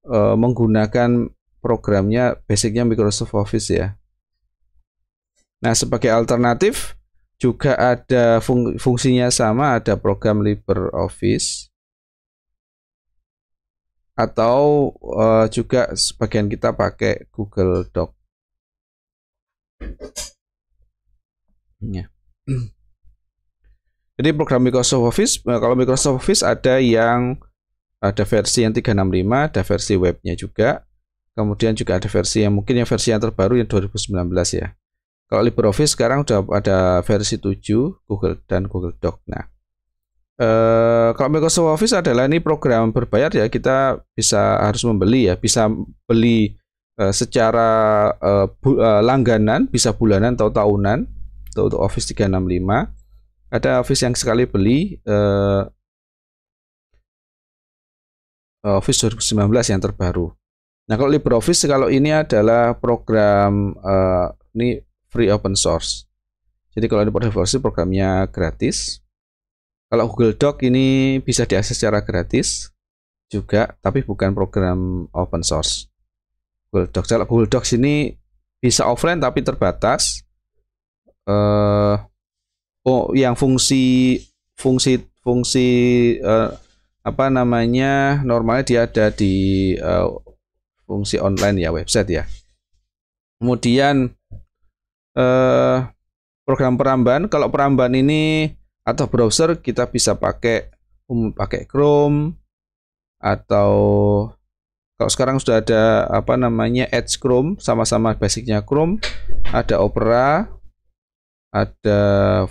uh, menggunakan programnya basicnya Microsoft Office ya. Nah sebagai alternatif juga ada fung fungsinya sama ada program LibreOffice atau uh, juga sebagian kita pakai Google Doc. Ya. (clears throat) Jadi program Microsoft Office, eh, kalau Microsoft Office ada yang ada versi yang 365, ada versi webnya juga. Kemudian juga ada versi yang mungkin yang versi yang terbaru yang 2019 ya. Kalau LibreOffice sekarang sudah ada versi 7 Google dan Google Doc. Nah, eh, kalau Microsoft Office adalah ini program berbayar ya kita bisa harus membeli ya, bisa beli eh, secara eh, bu, eh, langganan, bisa bulanan atau tahunan untuk Office 365 ada Office yang sekali beli eh, eh Office 2019 yang terbaru. Nah kalau LibreOffice kalau ini adalah program eh, ini free open source. Jadi kalau LibreOffice programnya gratis. Kalau Google Doc ini bisa diakses secara gratis juga, tapi bukan program open source. Google Docs. Kalau Google Docs ini bisa offline tapi terbatas eh uh, yang fungsi fungsi fungsi uh, apa namanya normalnya dia ada di uh, fungsi online ya website ya. Kemudian eh program peramban kalau peramban ini atau browser kita bisa pakai um, pakai Chrome atau kalau sekarang sudah ada apa namanya Edge Chrome sama-sama basicnya Chrome ada Opera ada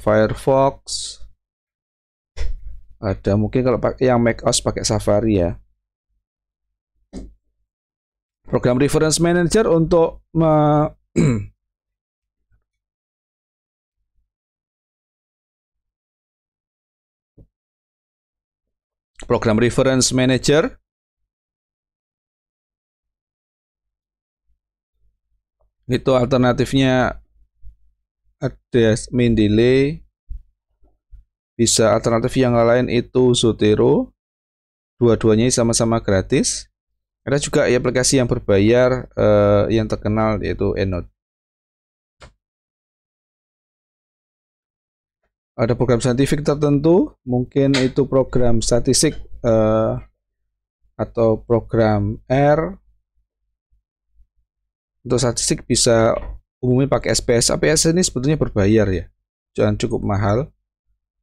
Firefox, ada mungkin kalau pakai yang macOS pakai Safari ya. Program Reference Manager untuk me (clears throat) program Reference Manager itu alternatifnya ada Mendele, bisa alternatif yang lain itu Zotero, dua-duanya sama-sama gratis. Ada juga aplikasi yang berbayar eh, yang terkenal yaitu EndNote. Ada program saintifik tertentu, mungkin itu program statistik eh, atau program R. Untuk statistik bisa umumnya pakai SPS. APS ini sebetulnya berbayar ya, jangan cukup mahal.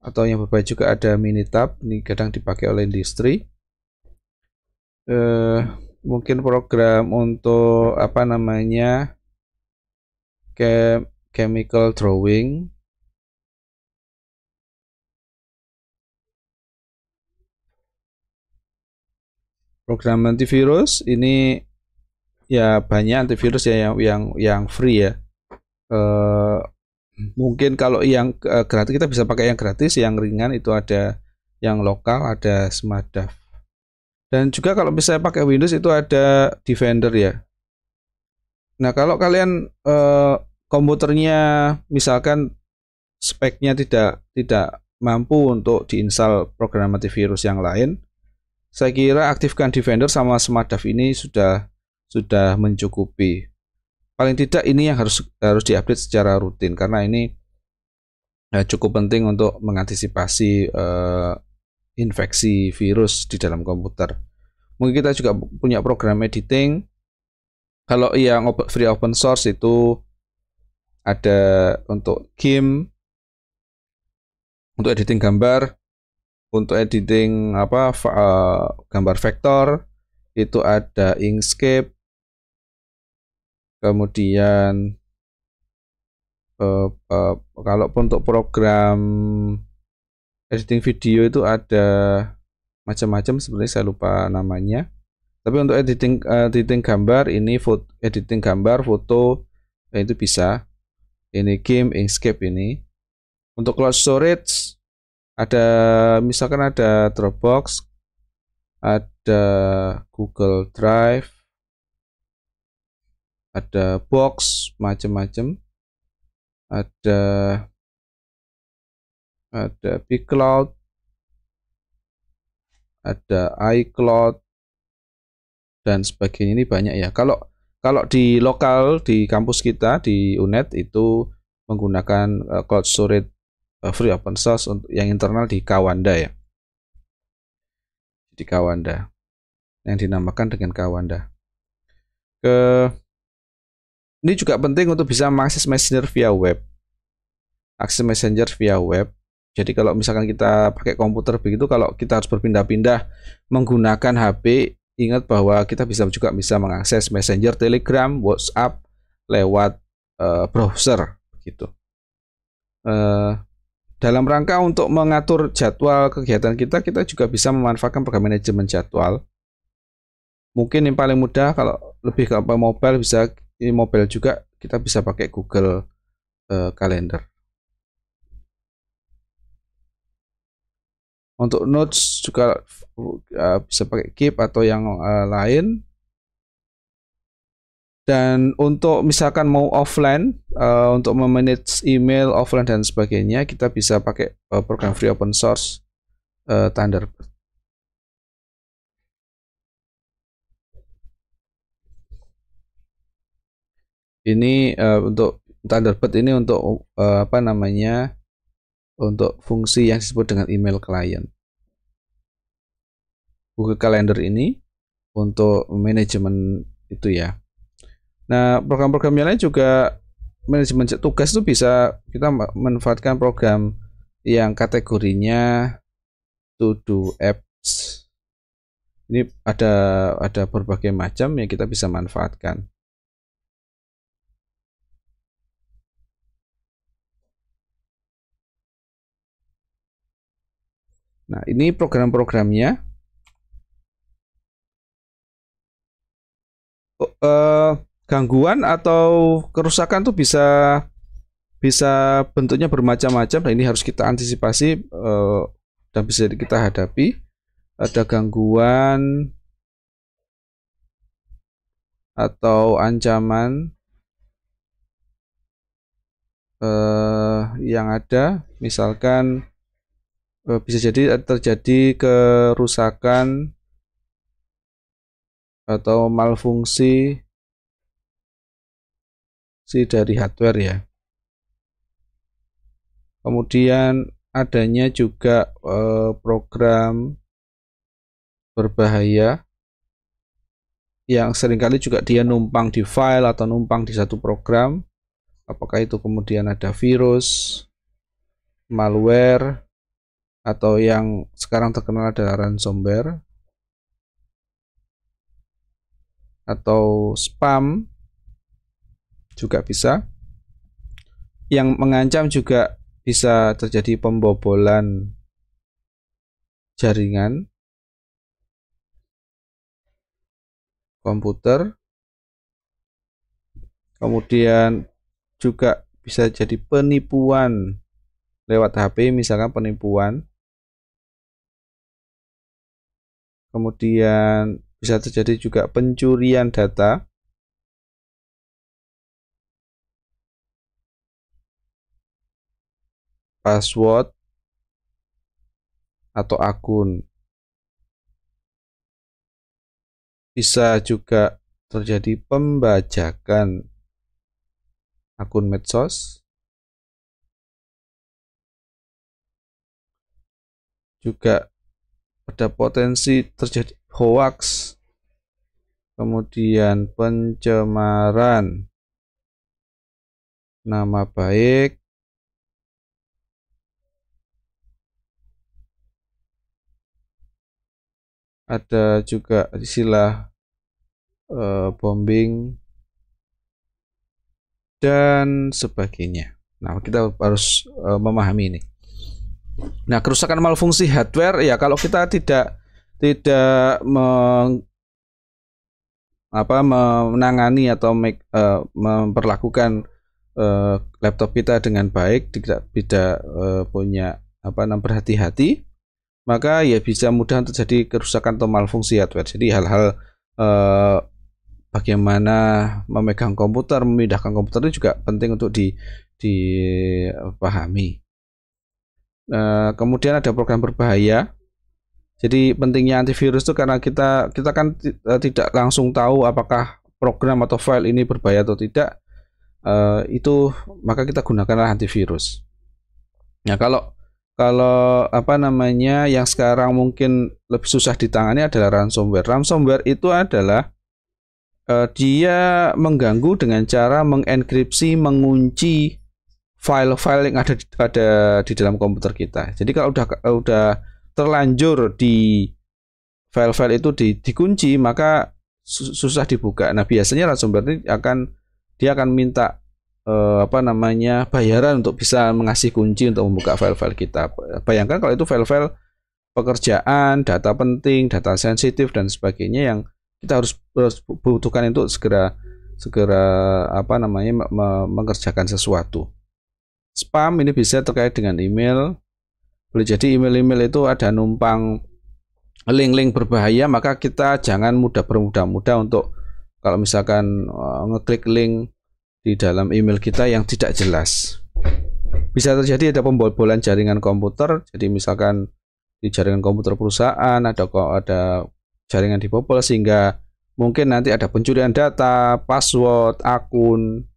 Atau yang berbayar juga ada mini tab. ini kadang dipakai oleh industri. Eh, mungkin program untuk apa namanya ke chemical drawing. Program antivirus ini ya banyak antivirus ya yang yang yang free ya Eh, mungkin kalau yang uh, gratis kita bisa pakai yang gratis yang ringan itu ada yang lokal ada SmartDAV dan juga kalau bisa pakai Windows itu ada Defender ya nah kalau kalian uh, komputernya misalkan speknya tidak tidak mampu untuk diinstal program antivirus yang lain saya kira aktifkan Defender sama SmartDAV ini sudah sudah mencukupi paling tidak ini yang harus harus diupdate secara rutin karena ini eh, cukup penting untuk mengantisipasi eh, infeksi virus di dalam komputer. Mungkin kita juga punya program editing. Kalau yang free open source itu ada untuk game, untuk editing gambar, untuk editing apa eh, gambar vektor itu ada Inkscape, kemudian eh, eh, kalau untuk program editing video itu ada macam-macam sebenarnya saya lupa namanya tapi untuk editing eh, editing gambar ini foto editing gambar foto eh, itu bisa ini game Inkscape ini untuk cloud storage ada misalkan ada Dropbox ada Google Drive ada box macam-macam ada ada cloud ada iCloud dan sebagainya ini banyak ya kalau kalau di lokal di kampus kita di UNED itu menggunakan uh, cloud storage uh, free open source untuk yang internal di Kawanda ya di Kawanda yang dinamakan dengan Kawanda ke ini juga penting untuk bisa mengakses Messenger via web. Akses Messenger via web. Jadi kalau misalkan kita pakai komputer begitu, kalau kita harus berpindah-pindah menggunakan HP, ingat bahwa kita bisa juga bisa mengakses Messenger, Telegram, WhatsApp lewat uh, browser, begitu. Uh, dalam rangka untuk mengatur jadwal kegiatan kita, kita juga bisa memanfaatkan program manajemen jadwal. Mungkin yang paling mudah kalau lebih ke mobile bisa ini mobile juga kita bisa pakai Google uh, Calendar untuk notes juga uh, bisa pakai Keep atau yang uh, lain dan untuk misalkan mau offline uh, untuk memanage email offline dan sebagainya kita bisa pakai uh, program free open source uh, Thunderbird ini uh, untuk Thunderbird ini untuk uh, apa namanya untuk fungsi yang disebut dengan email client. Google Calendar ini untuk manajemen itu ya. Nah, program-program yang lain juga manajemen tugas itu bisa kita manfaatkan program yang kategorinya to do apps. Ini ada ada berbagai macam yang kita bisa manfaatkan. Nah, ini program-programnya. Uh, gangguan atau kerusakan tuh bisa bisa bentuknya bermacam-macam dan nah, ini harus kita antisipasi uh, dan bisa kita hadapi. Ada gangguan atau ancaman uh, yang ada, misalkan Eh, bisa jadi terjadi kerusakan atau malfungsi si dari hardware ya. Kemudian adanya juga eh, program berbahaya yang seringkali juga dia numpang di file atau numpang di satu program. Apakah itu kemudian ada virus, malware, atau yang sekarang terkenal adalah ransomware atau spam juga bisa yang mengancam juga bisa terjadi pembobolan jaringan komputer kemudian juga bisa jadi penipuan lewat HP misalkan penipuan kemudian bisa terjadi juga pencurian data password atau akun bisa juga terjadi pembajakan akun medsos juga ada potensi terjadi hoax kemudian pencemaran nama baik ada juga istilah e, bombing dan sebagainya. Nah, kita harus e, memahami ini. Nah, kerusakan malfungsi hardware ya kalau kita tidak tidak meng, apa menangani atau make, uh, memperlakukan uh, laptop kita dengan baik, tidak tidak uh, punya apa namanya berhati-hati, maka ya bisa mudah terjadi kerusakan atau malfungsi hardware. Jadi hal-hal uh, bagaimana memegang komputer, memindahkan komputer itu juga penting untuk di dipahami. Eh, kemudian ada program berbahaya. Jadi pentingnya antivirus itu karena kita kita kan eh, tidak langsung tahu apakah program atau file ini berbahaya atau tidak. Uh, itu maka kita gunakanlah antivirus. Nah, kalau kalau apa namanya yang sekarang mungkin lebih susah ditangani adalah ransomware. Ransomware itu adalah uh, dia mengganggu dengan cara mengenkripsi, mengunci file-file yang ada ada di dalam komputer kita. Jadi kalau udah udah terlanjur di file-file itu di, dikunci maka susah dibuka. Nah biasanya ransomware berarti akan dia akan minta eh, apa namanya bayaran untuk bisa mengasih kunci untuk membuka file-file kita. Bayangkan kalau itu file-file pekerjaan, data penting, data sensitif dan sebagainya yang kita harus, harus butuhkan untuk segera segera apa namanya mengerjakan sesuatu. Spam ini bisa terkait dengan email. Boleh jadi email-email itu ada numpang link-link berbahaya, maka kita jangan mudah bermudah-mudah untuk kalau misalkan eh, ngeklik link di dalam email kita yang tidak jelas. Bisa terjadi ada pembobolan jaringan komputer. Jadi misalkan di jaringan komputer perusahaan ada ada jaringan dibobol sehingga mungkin nanti ada pencurian data, password, akun,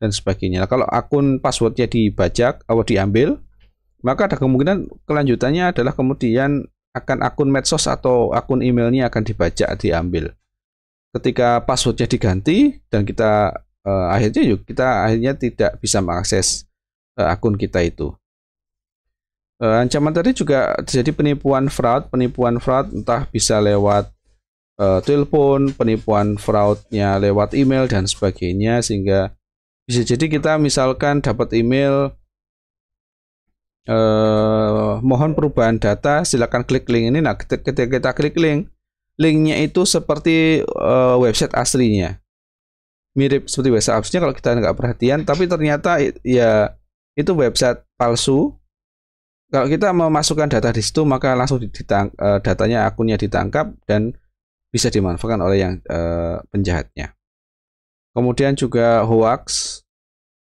dan sebagainya. Nah, kalau akun passwordnya dibajak atau diambil, maka ada kemungkinan kelanjutannya adalah kemudian akan akun medsos atau akun emailnya akan dibajak diambil. Ketika passwordnya diganti dan kita eh, akhirnya yuk kita akhirnya tidak bisa mengakses eh, akun kita itu. Eh, ancaman tadi juga terjadi penipuan fraud, penipuan fraud entah bisa lewat eh, telepon, penipuan fraudnya lewat email dan sebagainya sehingga bisa jadi kita misalkan dapat email eh, mohon perubahan data, silakan klik link ini. Nah, ketika kita klik link, linknya itu seperti eh, website aslinya, mirip seperti website aslinya kalau kita nggak perhatian. Tapi ternyata ya itu website palsu. Kalau kita memasukkan data di situ, maka langsung ditang, eh, datanya akunnya ditangkap dan bisa dimanfaatkan oleh yang eh, penjahatnya. Kemudian juga hoax.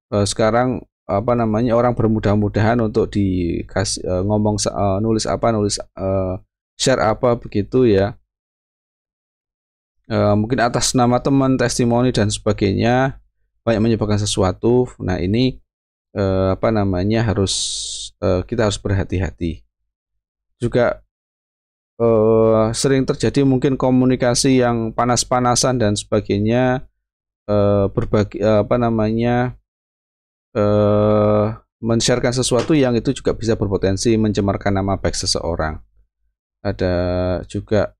Eh, sekarang apa namanya orang bermudah-mudahan untuk dikasih eh, ngomong eh, nulis apa nulis share apa begitu ya mungkin atas nama teman testimoni dan sebagainya banyak menyebabkan sesuatu nah ini apa namanya harus kita harus berhati-hati juga sering terjadi mungkin komunikasi yang panas-panasan dan sebagainya uh, berbagi eh, apa namanya uh, men-sharekan sesuatu yang itu juga bisa berpotensi mencemarkan nama baik seseorang. Ada juga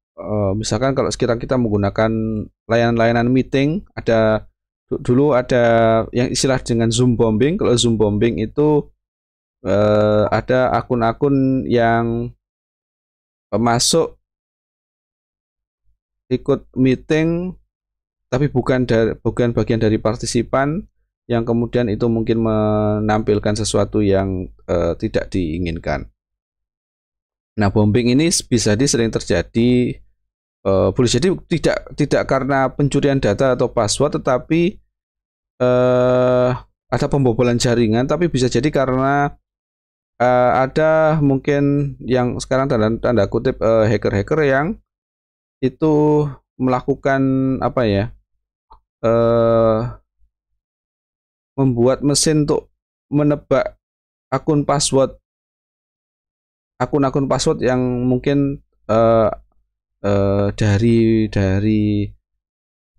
misalkan kalau sekarang kita menggunakan layanan-layanan meeting, ada dulu ada yang istilah dengan zoom bombing. Kalau zoom bombing itu uh, ada akun-akun yang masuk ikut meeting tapi bukan dari, bukan bagian dari partisipan yang kemudian itu mungkin menampilkan sesuatu yang e, tidak diinginkan. Nah, bombing ini bisa jadi sering terjadi e, boleh jadi tidak tidak karena pencurian data atau password tetapi e, ada pembobolan jaringan tapi bisa jadi karena e, ada mungkin yang sekarang tanda tanda kutip hacker -hacker yang itu melakukan apa ya? uh, membuat mesin untuk menebak akun password akun-akun password yang mungkin uh, uh, dari dari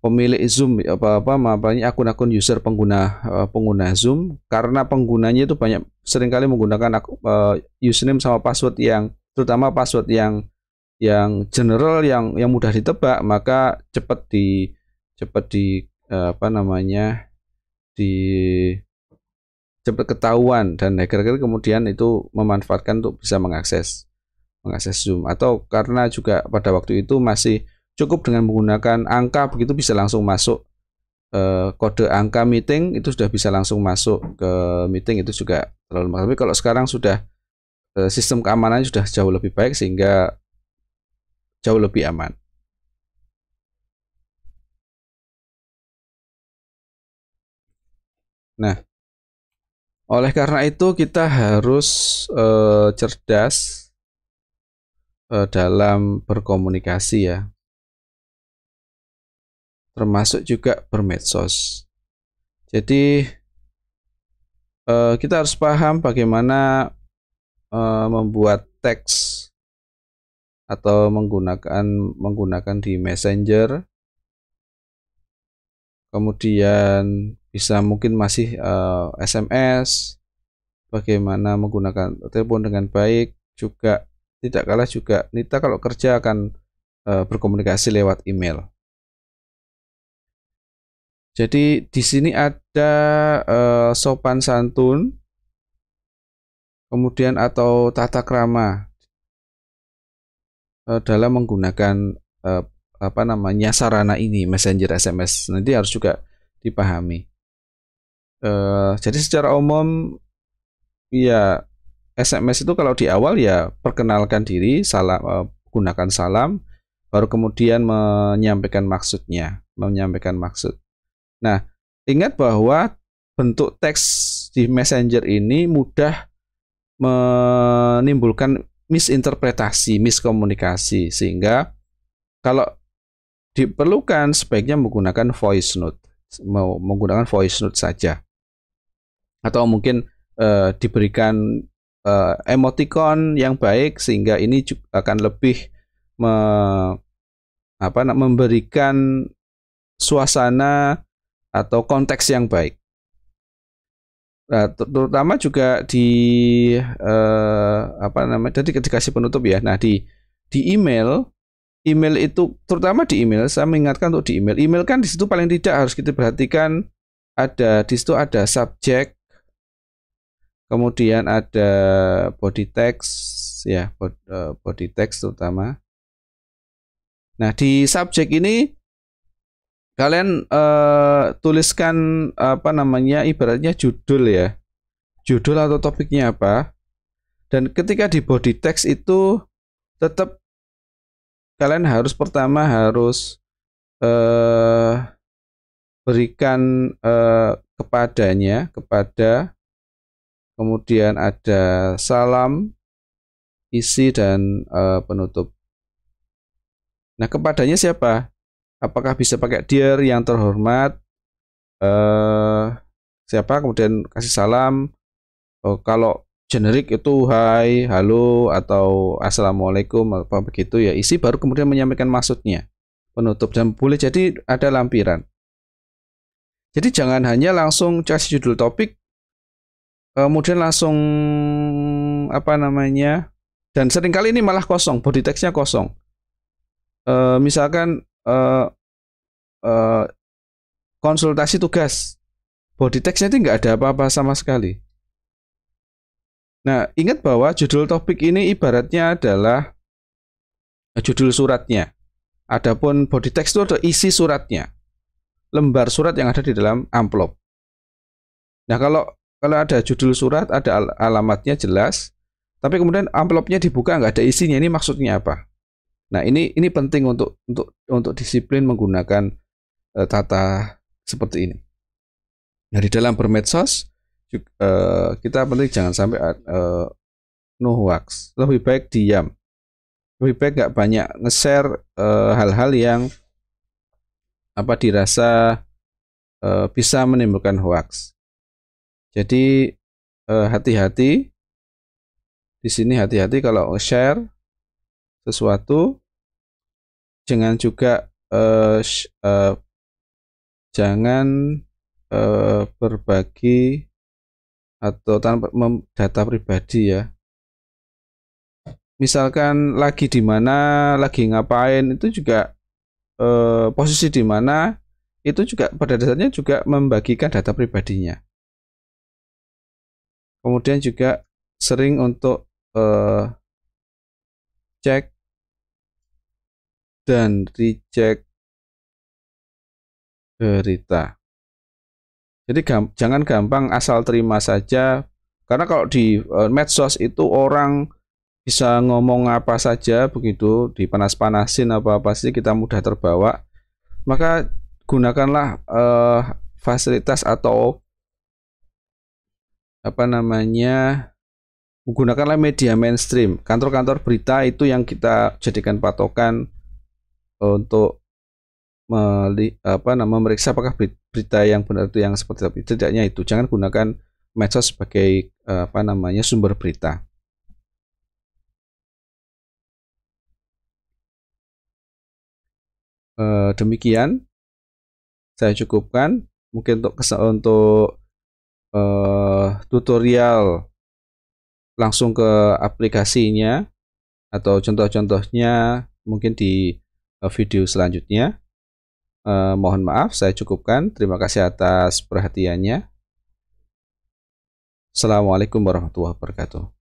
pemilik Zoom apa apa apanya akun-akun user pengguna uh, pengguna Zoom karena penggunanya itu banyak seringkali menggunakan uh, username sama password yang terutama password yang yang general yang yang mudah ditebak maka cepat di cepat di Eh, apa namanya di cepat ketahuan dan hacker-hacker kemudian itu memanfaatkan untuk bisa mengakses mengakses Zoom atau karena juga pada waktu itu masih cukup dengan menggunakan angka begitu bisa langsung masuk eh, kode angka meeting itu sudah bisa langsung masuk ke meeting itu juga terlalu lemah. tapi kalau sekarang sudah eh, sistem keamanan sudah jauh lebih baik sehingga jauh lebih aman Nah, oleh karena itu kita harus eh, cerdas eh, dalam berkomunikasi ya. Termasuk juga bermedsos. Jadi eh, kita harus paham bagaimana membuat teks atau menggunakan menggunakan di messenger kemudian bisa mungkin masih uh, eh, SMS bagaimana menggunakan telepon dengan baik juga tidak kalah juga Nita kalau kerja akan uh, berkomunikasi lewat email jadi di sini ada uh, sopan santun kemudian atau tata krama dalam menggunakan apa namanya sarana ini messenger SMS nanti harus juga dipahami Uh, jadi secara umum ya SMS itu kalau di awal ya perkenalkan diri, salam uh, gunakan salam, baru kemudian menyampaikan maksudnya, menyampaikan maksud. Nah, ingat bahwa bentuk teks di Messenger ini mudah menimbulkan misinterpretasi, miskomunikasi sehingga kalau diperlukan sebaiknya menggunakan voice note, menggunakan voice note saja atau mungkin uh, diberikan uh, emoticon yang baik sehingga ini juga akan lebih me, apa memberikan suasana atau konteks yang baik. Nah, terutama juga di uh, apa namanya tadi dikasih penutup ya. Nah di di email email itu terutama di email saya mengingatkan untuk di email. Email kan di situ paling tidak harus kita perhatikan ada di situ ada subjek, kemudian ada body text ya eh, body text terutama nah di subjek ini kalian uh, tuliskan apa namanya ibaratnya judul ya judul atau topiknya apa dan ketika di body text itu tetap kalian harus pertama harus uh, berikan uh, kepadanya kepada kemudian ada salam, isi dan e, penutup. Nah, kepadanya siapa? Apakah bisa pakai dear yang terhormat? E, siapa? Kemudian kasih salam. E, kalau generik itu hai, halo atau assalamualaikum apa begitu ya. Isi baru kemudian menyampaikan maksudnya. Penutup dan boleh jadi ada lampiran. Jadi jangan hanya langsung kasih judul topik Eh, kemudian langsung apa namanya dan seringkali ini malah kosong body textnya kosong uh, misalkan uh, uh, konsultasi tugas body textnya itu nggak ada apa-apa sama sekali nah ingat bahwa judul topik ini ibaratnya adalah judul suratnya adapun body text itu ada isi suratnya lembar surat yang ada di dalam amplop nah kalau kalau ada judul surat, ada alamatnya jelas, tapi kemudian amplopnya dibuka nggak ada isinya. Ini maksudnya apa? Nah, ini ini penting untuk untuk untuk disiplin menggunakan uh, tata seperti ini. Nah, di dalam bermedsos uh, kita penting jangan sampai uh, no hoax. Lebih baik diam. Lebih baik nggak banyak nge-share uh, hal-hal yang apa dirasa uh, bisa menimbulkan hoax. Jadi eh, hati-hati di sini hati-hati kalau share sesuatu jangan juga uh, uh, jangan uh, berbagi atau tanpa data pribadi ya misalkan lagi di mana lagi ngapain itu juga uh, posisi di mana itu juga pada dasarnya juga membagikan data pribadinya kemudian juga sering untuk uh, cek dan recheck berita. Jadi gam jangan gampang asal terima saja karena kalau di uh, medsos itu orang bisa ngomong apa saja begitu dipanas-panasin apa apa sih kita mudah terbawa maka gunakanlah uh, fasilitas atau apa namanya menggunakanlah media mainstream kantor-kantor berita itu yang kita jadikan patokan e, untuk meli, apa nama memeriksa apakah berita yang benar itu yang seperti itu tidaknya itu jangan gunakan medsos sebagai e, apa namanya sumber berita e, demikian saya cukupkan mungkin untuk untuk uh, tutorial langsung ke aplikasinya atau contoh-contohnya mungkin di uh, video selanjutnya. Uh, mohon maaf, saya cukupkan. Terima kasih atas perhatiannya. Assalamualaikum warahmatullahi wabarakatuh.